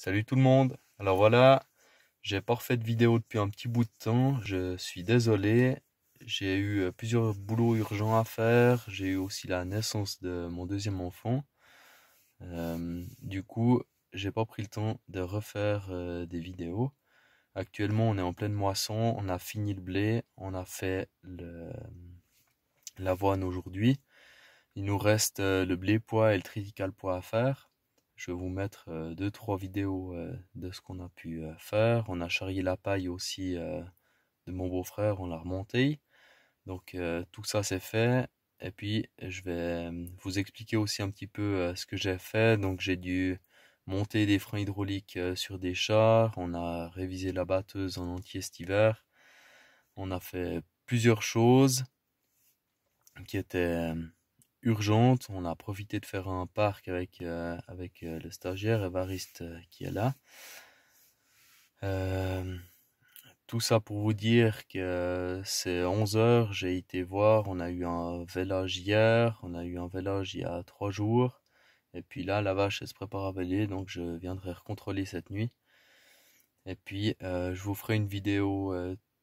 Salut tout le monde. Alors voilà, j'ai pas refait de vidéo depuis un petit bout de temps. Je suis désolé. J'ai eu euh, plusieurs boulots urgents à faire. J'ai eu aussi la naissance de mon deuxième enfant. Euh, du coup, j'ai pas pris le temps de refaire euh, des vidéos. Actuellement, on est en pleine moisson. On a fini le blé. On a fait l'avoine aujourd'hui. Il nous reste le blé poids et le triticale poids à faire. Je vais vous mettre 2-3 euh, vidéos euh, de ce qu'on a pu euh, faire. On a charrié la paille aussi de mon beau-frère, on l'a remonté. Donc tout ça c'est fait. Et puis je vais vous expliquer aussi un petit peu ce que j'ai fait. Donc j'ai dû monter des freins hydrauliques sur des chars. On a révisé la batteuse en entier cet hiver. On a fait plusieurs choses qui étaient urgente. On a profité de faire un parc avec, euh, avec euh, le stagiaire Évariste euh, qui est là. tout ça pour vous dire que c'est 11h, j'ai été voir, on a eu un vélage hier, on a eu un vélage il y a trois jours. Et puis là, la vache, se prépare à veiller, donc je viendrai recontrôler cette nuit. Et puis, je vous ferai une vidéo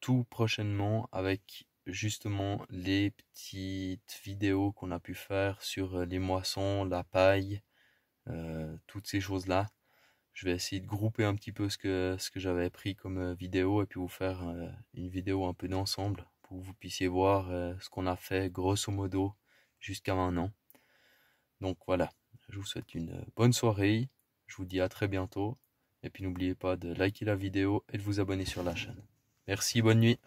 tout prochainement avec justement les petites vidéos qu'on a pu faire sur euh, les moissons, la paille, euh, toutes ces choses-là. Je vais essayer de grouper un petit peu ce que, ce que j'avais pris comme euh, vidéo et puis vous faire une vidéo un peu d'ensemble pour que vous puissiez voir ce qu'on a fait grosso modo jusqu'à maintenant. Donc voilà, je vous souhaite une bonne soirée, je vous dis à très bientôt et puis n'oubliez pas de liker la vidéo et de vous abonner sur la chaîne. Merci, bonne nuit.